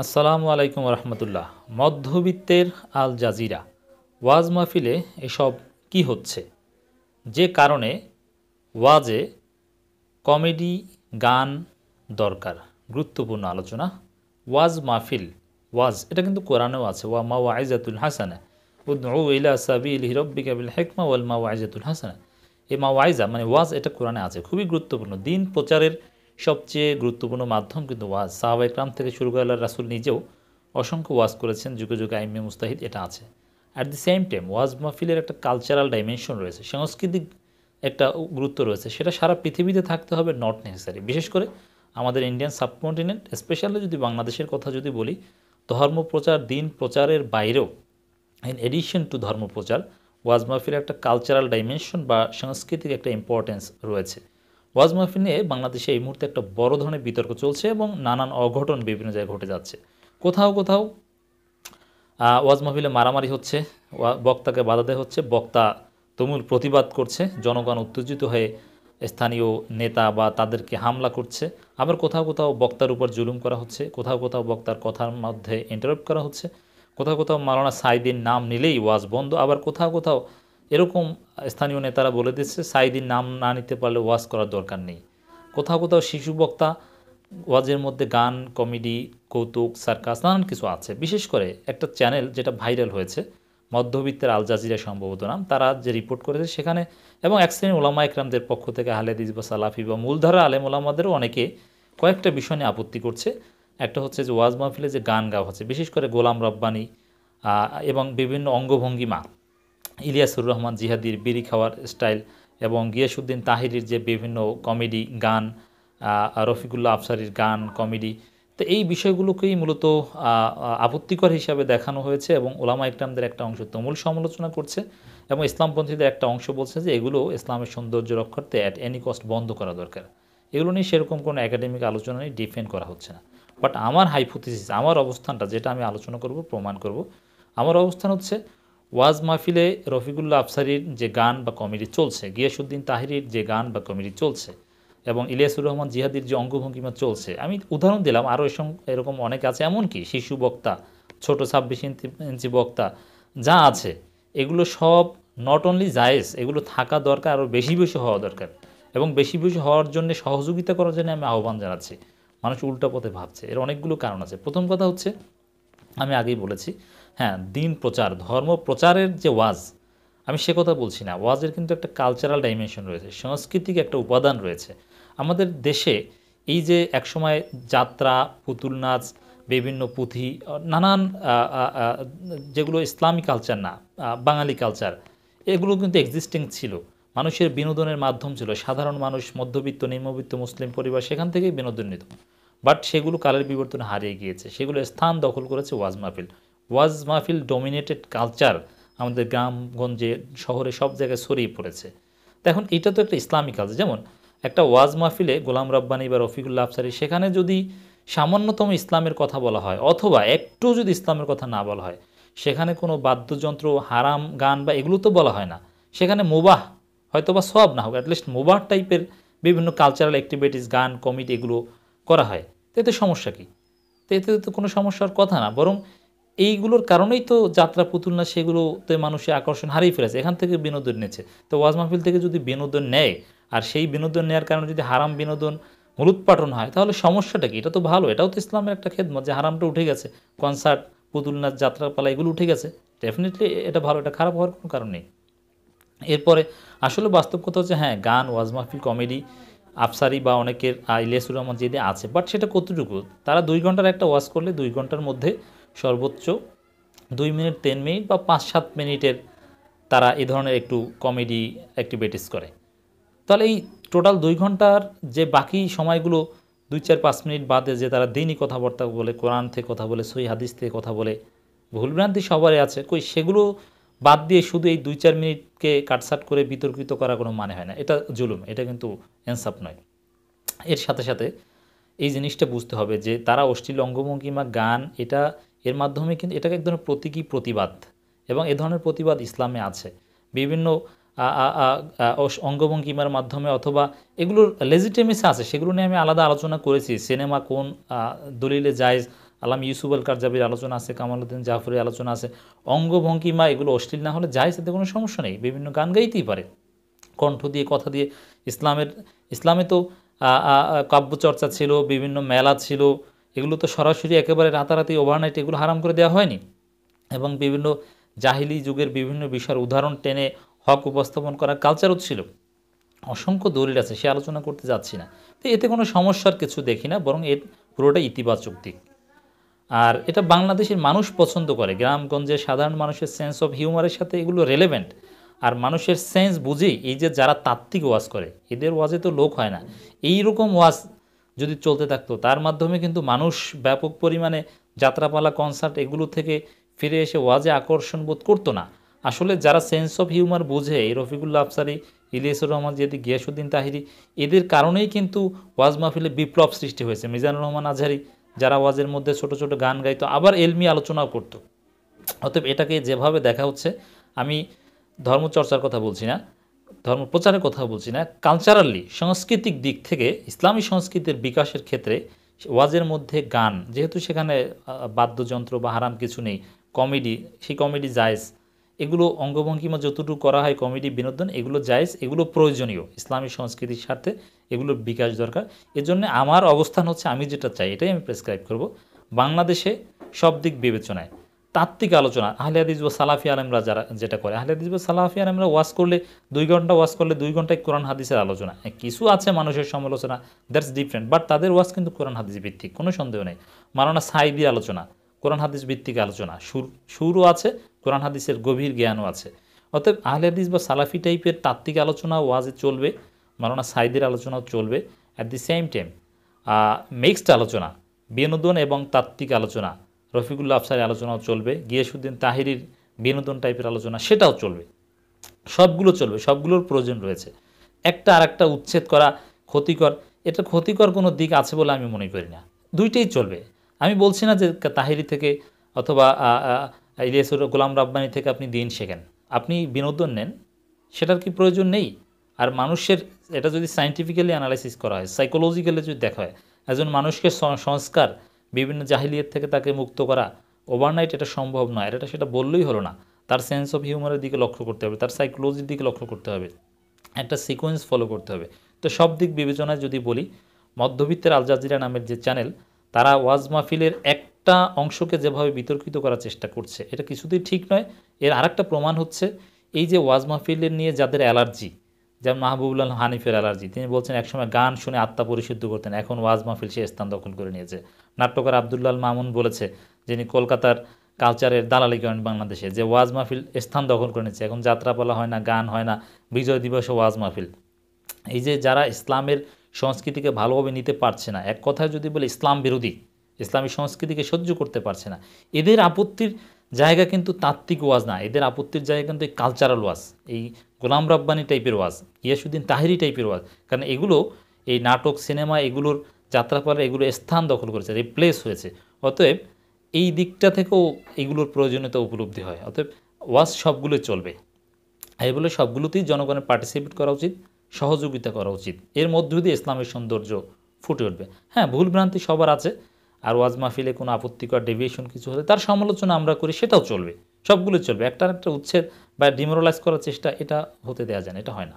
আসসালামু আলাইকুম রহমতুল্লাহ মধ্যবিত্তের Al Jazeera ওয়াজ মাহফিলে এসব কি হচ্ছে যে কারণে ওয়াজে কমেডি গান দরকার গুরুত্বপূর্ণ আলোচনা ওয়াজ মাহফিল ওয়াজ এটা কিন্তু কোরআনেও আছে ওয়া মা ওয়াইজাতুল হাসানা উদ্নু ইলা সাবিল হিরব্বিকা বিল হেকমা ওয়াল মা ওয়াইজাতুল হাসানা এ মা ওয়াইজা মানে ওয়াজ এটা কোরআনে আছে খুবই গুরুত্বপূর্ণ দিন প্রচারের সবচেয়ে গুরুত্বপূর্ণ মাধ্যম কিন্তু ওয়াজ সাহাবাই ক্রাম থেকে শুরু করে আল্লাহ রাসুল নিজেও অসংখ্য ওয়াজ করেছেন যুগে যুগে আইমে মুস্তাহিদ এটা আছে অ্যাট দি সেম টাইম ওয়াজ মাহফিলের একটা কালচারাল ডাইমেনশন রয়েছে সাংস্কৃতিক একটা গুরুত্ব রয়েছে সেটা সারা পৃথিবীতে থাকতে হবে নট নেসেসারি বিশেষ করে আমাদের ইন্ডিয়ান সাবকন্টিনেন্ট স্পেশালি যদি বাংলাদেশের কথা যদি বলি ধর্ম প্রচার দিন প্রচারের বাইরেও ইন এডিশন টু ধর্ম প্রচার ওয়াজ মাহফিলের একটা কালচারাল ডাইমেনশন বা সাংস্কৃতিক একটা ইম্পর্টেন্স রয়েছে ওয়াজ মাহফিল নিয়ে বাংলাদেশে এই মুহূর্তে একটা বড় ধরনের বিতর্ক চলছে এবং নানান অঘটন বিভিন্ন জায়গায় ঘটে যাচ্ছে কোথাও কোথাও ওয়াজ মাহফিলে মারামারি হচ্ছে বক্তাকে বাধা দেওয়া হচ্ছে বক্তা তুমুল প্রতিবাদ করছে জনগণ উত্তেজিত হয়ে স্থানীয় নেতা বা তাদেরকে হামলা করছে আবার কোথাও কোথাও বক্তার উপর জুলুম করা হচ্ছে কোথাও কোথাও বক্তার কথার মধ্যে ইন্টারাপ্ট করা হচ্ছে কোথাও কোথাও মালানা সাইদিন নাম নিলেই ওয়াজ বন্ধ আবার কোথাও কোথাও এরকম স্থানীয় নেতারা বলে দিচ্ছে সাইদিন নাম না নিতে পারলে ওয়াজ করার দরকার নেই কোথাও কোথাও শিশু বক্তা ওয়াজের মধ্যে গান কমেডি কৌতুক সার্কাস নানান কিছু আছে বিশেষ করে একটা চ্যানেল যেটা ভাইরাল হয়েছে মধ্যবিত্তের আল জাজিরা সম্ভবত নাম তারা যে রিপোর্ট করেছে সেখানে এবং এক শ্রেণীর ওলামা ইকরামদের পক্ষ থেকে হালেদিজ বা সালাফি বা মূলধারা আলেম ওলামাদেরও অনেকে কয়েকটা বিষয় নিয়ে আপত্তি করছে একটা হচ্ছে যে ওয়াজ মাহফিলে যে গান গাওয়া হচ্ছে বিশেষ করে গোলাম রব্বানি এবং বিভিন্ন অঙ্গভঙ্গিমা ইলিয়াসুর রহমান জিহাদির বিড়ি খাওয়ার স্টাইল এবং গিয়াসুদ্দিন তাহিরির যে বিভিন্ন কমেডি গান রফিকুল্লাহ আফসারির গান কমেডি তো এই বিষয়গুলোকেই মূলত আপত্তিকর হিসাবে দেখানো হয়েছে এবং ওলামা ইকরামদের একটা অংশ তুমুল সমালোচনা করছে এবং ইসলামপন্থীদের একটা অংশ বলছে যে এগুলো ইসলামের সৌন্দর্য রক্ষার্থে অ্যাট এনি কস্ট বন্ধ করা দরকার এগুলো নিয়ে সেরকম কোনো একাডেমিক আলোচনা নিয়ে ডিফেন্ড করা হচ্ছে না বাট আমার হাইপোথিস আমার অবস্থানটা যেটা আমি আলোচনা করব প্রমাণ করব আমার অবস্থান হচ্ছে ওয়াজ মাহফিলে রফিকুল্লাহ আফসারির যে গান বা কমেডি চলছে গিয়াসুদ্দিন তাহিরির যে গান বা কমেডি চলছে এবং ইলিয়াসুর রহমান জিহাদির যে অঙ্গভঙ্গিমা চলছে আমি উদাহরণ দিলাম আরও এরকম অনেক আছে এমনকি শিশু বক্তা ছোট ছাব্বিশ ইঞ্চি ইঞ্চি বক্তা যা আছে এগুলো সব নট অনলি জায়েজ এগুলো থাকা দরকার আরও বেশি বেশি হওয়া দরকার এবং বেশি বেশি হওয়ার জন্য সহযোগিতা করার জন্য আমি আহ্বান জানাচ্ছি মানুষ উল্টা পথে ভাবছে এর অনেকগুলো কারণ আছে প্রথম কথা হচ্ছে আমি আগেই বলেছি হ্যাঁ দিন প্রচার ধর্ম প্রচারের যে ওয়াজ আমি সে কথা বলছি না ওয়াজের কিন্তু একটা কালচারাল ডাইমেনশন রয়েছে সাংস্কৃতিক একটা উপাদান রয়েছে আমাদের দেশে এই যে একসময় যাত্রা পুতুল নাচ বিভিন্ন পুঁথি নানান যেগুলো ইসলামী কালচার না বাঙালি কালচার এগুলো কিন্তু এক্সিস্টিং ছিল মানুষের বিনোদনের মাধ্যম ছিল সাধারণ মানুষ মধ্যবিত্ত নিম্নবিত্ত মুসলিম পরিবার সেখান থেকেই বিনোদন নিত বাট সেগুলো কালের বিবর্তনে হারিয়ে গিয়েছে সেগুলো স্থান দখল করেছে ওয়াজ মাহফিল ওয়াজ মাহফিল ডমিনেটেড কালচার আমাদের গ্রামগঞ্জে শহরে সব জায়গায় ছড়িয়ে পড়েছে এখন এটা তো একটা ইসলামিক কালচার যেমন একটা ওয়াজ মাহফিলে গোলাম রব্বানি বা রফিকুল্লা আফসারি সেখানে যদি সামান্যতম ইসলামের কথা বলা হয় অথবা একটু যদি ইসলামের কথা না বলা হয় সেখানে কোনো বাদ্যযন্ত্র হারাম গান বা এগুলো তো বলা হয় না সেখানে মোবাহ হয়তো বা সব না হোক অ্যাটলিস্ট মোবাহ টাইপের বিভিন্ন কালচারাল অ্যাক্টিভিটিস গান কমিটি এগুলো করা হয় তো এতে সমস্যা কী তো এতে তো কোনো সমস্যার কথা না বরং এইগুলোর কারণেই তো যাত্রা পুতুল না সেগুলোতে মানুষে আকর্ষণ হারিয়ে ফেলেছে এখান থেকে বিনোদন নিয়েছে তো ওয়াজ মাহফিল থেকে যদি বিনোদন নেয় আর সেই বিনোদন নেওয়ার কারণে যদি হারাম বিনোদন মূলোৎপাটন হয় তাহলে সমস্যাটা কি এটা তো ভালো এটাও তো ইসলামের একটা খেদমত যে হারামটা উঠে গেছে কনসার্ট পুতুল নাচ যাত্রাপালা এগুলো উঠে গেছে ডেফিনেটলি এটা ভালো এটা খারাপ হওয়ার কোনো কারণ নেই এরপরে আসলে বাস্তব কথা হচ্ছে হ্যাঁ গান ওয়াজ মাহফিল কমেডি আফসারি বা অনেকের ইলিয়াসুর রহমান জিদে আছে বাট সেটা কতটুকু তারা দুই ঘন্টার একটা ওয়াশ করলে দুই ঘন্টার মধ্যে সর্বোচ্চ দুই মিনিট তিন মিনিট বা পাঁচ সাত মিনিটের তারা এ ধরনের একটু কমেডি অ্যাক্টিভিটিস করে তাহলে এই টোটাল দুই ঘন্টার যে বাকি সময়গুলো দুই চার পাঁচ মিনিট বাদে যে তারা দিনই কথাবার্তা বলে কোরআন থেকে কথা বলে সই হাদিস থেকে কথা বলে ভুলভ্রান্তি সবারই আছে কই সেগুলো বাদ দিয়ে শুধু এই দুই চার মিনিটকে কাটসাট করে বিতর্কিত করা কোনো মানে হয় না এটা জুলুম এটা কিন্তু এনসাপ নয় এর সাথে সাথে এই জিনিসটা বুঝতে হবে যে তারা অশ্লীল অঙ্গভঙ্গিমা গান এটা এর মাধ্যমে কিন্তু এটাকে এক ধরনের প্রতীকী প্রতিবাদ এবং এ ধরনের প্রতিবাদ ইসলামে আছে বিভিন্ন অঙ্গভঙ্গিমার মাধ্যমে অথবা এগুলোর লেজিটেমেসি আছে সেগুলো নিয়ে আমি আলাদা আলোচনা করেছি সিনেমা কোন দলিলে জায়জ আলাম ইউসুফ আল কারজাবির আলোচনা আছে কামাল উদ্দিন জাফরের আলোচনা আছে অঙ্গভঙ্গিমা এগুলো অশ্লীল না হলে যায় সাথে কোনো সমস্যা নেই বিভিন্ন গান গাইতেই পারে কণ্ঠ দিয়ে কথা দিয়ে ইসলামের ইসলামে তো কাব্যচর্চা ছিল বিভিন্ন মেলা ছিল এগুলো তো সরাসরি একেবারে রাতারাতি ওভারনাইট এগুলো হারাম করে দেওয়া হয়নি এবং বিভিন্ন জাহিলি যুগের বিভিন্ন বিষয়ের উদাহরণ টেনে হক উপস্থাপন করার কালচারও ছিল অসংখ্য দলিল আছে সে আলোচনা করতে যাচ্ছি না তো এতে কোনো সমস্যার কিছু দেখি না বরং এর পুরোটা ইতিবাচক দিক আর এটা বাংলাদেশের মানুষ পছন্দ করে গ্রামগঞ্জে সাধারণ মানুষের সেন্স অফ হিউমারের সাথে এগুলো রেলেভেন্ট আর মানুষের সেন্স বুঝে এই যে যারা তাত্ত্বিক ওয়াজ করে এদের ওয়াজে তো লোক হয় না এই রকম ওয়াজ যদি চলতে থাকতো তার মাধ্যমে কিন্তু মানুষ ব্যাপক পরিমাণে যাত্রাপালা কনসার্ট এগুলো থেকে ফিরে এসে ওয়াজে আকর্ষণ বোধ করতো না আসলে যারা সেন্স অফ হিউমার বোঝে এই রফিকুল্লা আফসারি ইলিয়াসুর রহমান যেদি গিয়াসুদ্দিন তাহিরি এদের কারণেই কিন্তু ওয়াজ মাহফিলে বিপ্লব সৃষ্টি হয়েছে মিজানুর রহমান আজহারি যারা ওয়াজের মধ্যে ছোট ছোট গান গাইতো আবার এলমি আলোচনাও করতো অতএব এটাকে যেভাবে দেখা হচ্ছে আমি ধর্মচর্চার কথা বলছি না ধর্ম প্রচারের কথা বলছি না কালচারালি সাংস্কৃতিক দিক থেকে ইসলামী সংস্কৃতির বিকাশের ক্ষেত্রে ওয়াজের মধ্যে গান যেহেতু সেখানে বাদ্যযন্ত্র বা হারাম কিছু নেই কমেডি সেই কমেডি জায়জ এগুলো অঙ্গভঙ্গিমা যতটুকু করা হয় কমেডি বিনোদন এগুলো জায়জ এগুলো প্রয়োজনীয় ইসলামী সংস্কৃতির স্বার্থে এগুলোর বিকাশ দরকার এজন্য আমার অবস্থান হচ্ছে আমি যেটা চাই এটাই আমি প্রেসক্রাইব করব বাংলাদেশে সব দিক বিবেচনায় তাত্ত্বিক আলোচনা আহলে হাদিস ও সালাফি আলমরা যারা যেটা করে আহলে হাদিস ও সালাফি আলমরা ওয়াস করলে দুই ঘন্টা ওয়াস করলে দুই ঘন্টায় কোরআন হাদিসের আলোচনা হ্যাঁ, কিছু আছে মানুষের সমালোচনা দ্যাটস ডিফারেন্ট বাট তাদের ওয়াস কিন্তু কোরআন হাদিস ভিত্তিক কোনো সন্দেহ নেই মারানা সাইদি আলোচনা কোরআন হাদিস ভিত্তিক আলোচনা সুর সুরও আছে কোরআন হাদিসের গভীর জ্ঞানও আছে অতএব আহলে হাদিস বা সালাফি টাইপের তাত্ত্বিক আলোচনা ওয়াজে চলবে মারোনা সাইদের আলোচনাও চলবে at the same time mixed আলোচনা বিনোদন এবং তাত্ত্বিক আলোচনা রফিকুল্লা আফসারের আলোচনাও চলবে গিয়াসুদ্দিন তাহিরির বিনোদন টাইপের আলোচনা সেটাও চলবে সবগুলো চলবে সবগুলোর প্রয়োজন রয়েছে একটা আর একটা উচ্ছেদ করা ক্ষতিকর এটা ক্ষতিকর কোনো দিক আছে বলে আমি মনে করি না দুইটাই চলবে আমি বলছি না যে তাহিরি থেকে অথবা ইলিয়াসুর গোলাম রাব্বানি থেকে আপনি দিন শেখেন আপনি বিনোদন নেন সেটার কি প্রয়োজন নেই আর মানুষের এটা যদি সাইন্টিফিক্যালি অ্যানালাইসিস করা হয় সাইকোলজিক্যালি যদি দেখা হয় একজন মানুষকে সংস্কার বিভিন্ন জাহিলিয়ত থেকে তাকে মুক্ত করা ওভারনাইট এটা সম্ভব নয় এটা সেটা বললেই হলো না তার সেন্স অফ হিউমারের দিকে লক্ষ্য করতে হবে তার সাইকোলজির দিকে লক্ষ্য করতে হবে একটা সিকোয়েন্স ফলো করতে হবে তো সব দিক বিবেচনায় যদি বলি মধ্যবিত্তের আল জাজিরা নামের যে চ্যানেল তারা ওয়াজ মাহফিলের এক একটা অংশকে যেভাবে বিতর্কিত করার চেষ্টা করছে এটা কিছুতেই ঠিক নয় এর আরেকটা প্রমাণ হচ্ছে এই যে ওয়াজ মাহফিলের নিয়ে যাদের অ্যালার্জি যেমন মাহবুবুল্লাহ হানিফের অ্যালার্জি তিনি বলছেন একসময় গান শুনে আত্মা পরিশুদ্ধ করতেন এখন ওয়াজ মাহফিল সে স্থান দখল করে নিয়েছে নাট্যকার আবদুল্লাল মামুন বলেছে যিনি কলকাতার কালচারের দালালি করেন বাংলাদেশে যে ওয়াজ মাহফিল স্থান দখল করে নিয়েছে এখন যাত্রাপালা হয় না গান হয় না বিজয় দিবস ওয়াজ মাহফিল এই যে যারা ইসলামের সংস্কৃতিকে ভালোভাবে নিতে পারছে না এক কথায় যদি বলে ইসলাম বিরোধী ইসলামী সংস্কৃতিকে সহ্য করতে পারছে না এদের আপত্তির জায়গা কিন্তু তাত্ত্বিক ওয়াজ না এদের আপত্তির জায়গা কিন্তু এই কালচারাল ওয়াজ এই গোলাম রব্বানি টাইপের ওয়াজ ইয়াসুদ্দিন তাহিরি টাইপের ওয়াজ কারণ এগুলো এই নাটক সিনেমা এগুলোর যাত্রাপালা এগুলো স্থান দখল করেছে রিপ্লেস হয়েছে অতএব এই দিকটা থেকেও এগুলোর প্রয়োজনীয়তা উপলব্ধি হয় অতএব ওয়াজ সবগুলো চলবে এই বলে সবগুলোতেই জনগণের পার্টিসিপেট করা উচিত সহযোগিতা করা উচিত এর মধ্য দিয়ে ইসলামের সৌন্দর্য ফুটে উঠবে হ্যাঁ ভুলভ্রান্তি সবার আছে আর ওয়াজ মাহফিলে কোনো আপত্তিকর ডেভিয়েশন কিছু হলে তার সমালোচনা আমরা করি সেটাও চলবে সবগুলো চলবে একটা একটা উচ্ছেদ বা ডিমোরালাইজ করার চেষ্টা এটা হতে দেওয়া যায় না এটা হয় না